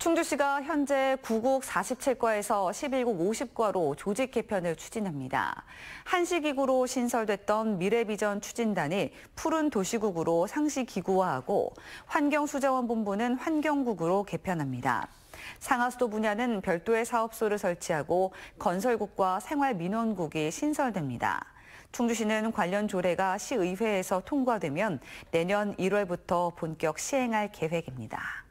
충주시가 현재 9국 47과에서 11국 50과로 조직 개편을 추진합니다. 한시기구로 신설됐던 미래비전 추진단이 푸른 도시국으로 상시기구화하고 환경수자원본부는 환경국으로 개편합니다. 상하수도 분야는 별도의 사업소를 설치하고 건설국과 생활민원국이 신설됩니다. 충주시는 관련 조례가 시의회에서 통과되면 내년 1월부터 본격 시행할 계획입니다.